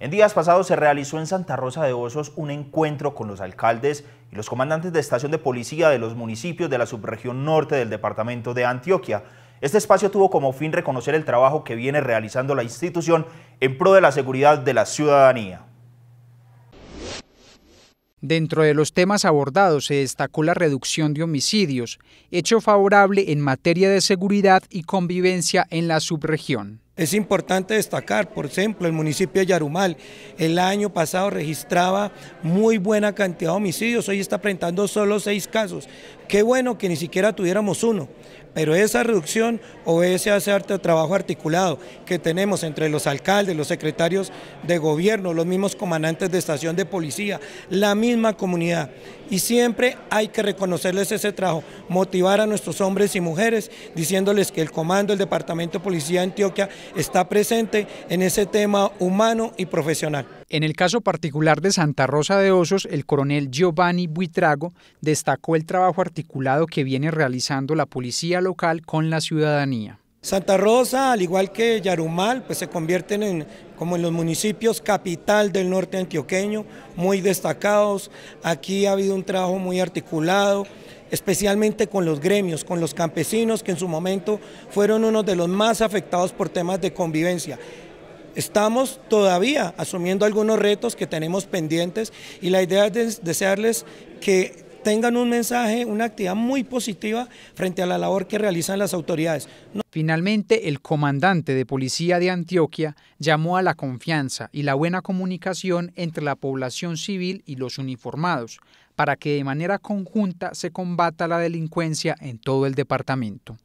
En días pasados se realizó en Santa Rosa de Osos un encuentro con los alcaldes y los comandantes de estación de policía de los municipios de la subregión norte del departamento de Antioquia. Este espacio tuvo como fin reconocer el trabajo que viene realizando la institución en pro de la seguridad de la ciudadanía. Dentro de los temas abordados se destacó la reducción de homicidios, hecho favorable en materia de seguridad y convivencia en la subregión. Es importante destacar, por ejemplo, el municipio de Yarumal. El año pasado registraba muy buena cantidad de homicidios, hoy está presentando solo seis casos. Qué bueno que ni siquiera tuviéramos uno, pero esa reducción obedece a ese trabajo articulado que tenemos entre los alcaldes, los secretarios de gobierno, los mismos comandantes de estación de policía, la misma comunidad. Y siempre hay que reconocerles ese trabajo, motivar a nuestros hombres y mujeres, diciéndoles que el comando, del departamento de policía de Antioquia está presente en ese tema humano y profesional. En el caso particular de Santa Rosa de Osos, el coronel Giovanni Buitrago destacó el trabajo articulado que viene realizando la policía local con la ciudadanía. Santa Rosa, al igual que Yarumal, pues se convierten en como en los municipios capital del norte antioqueño, muy destacados. Aquí ha habido un trabajo muy articulado, especialmente con los gremios, con los campesinos que en su momento fueron uno de los más afectados por temas de convivencia. Estamos todavía asumiendo algunos retos que tenemos pendientes y la idea es desearles que tengan un mensaje, una actividad muy positiva frente a la labor que realizan las autoridades. Finalmente, el comandante de policía de Antioquia llamó a la confianza y la buena comunicación entre la población civil y los uniformados para que de manera conjunta se combata la delincuencia en todo el departamento.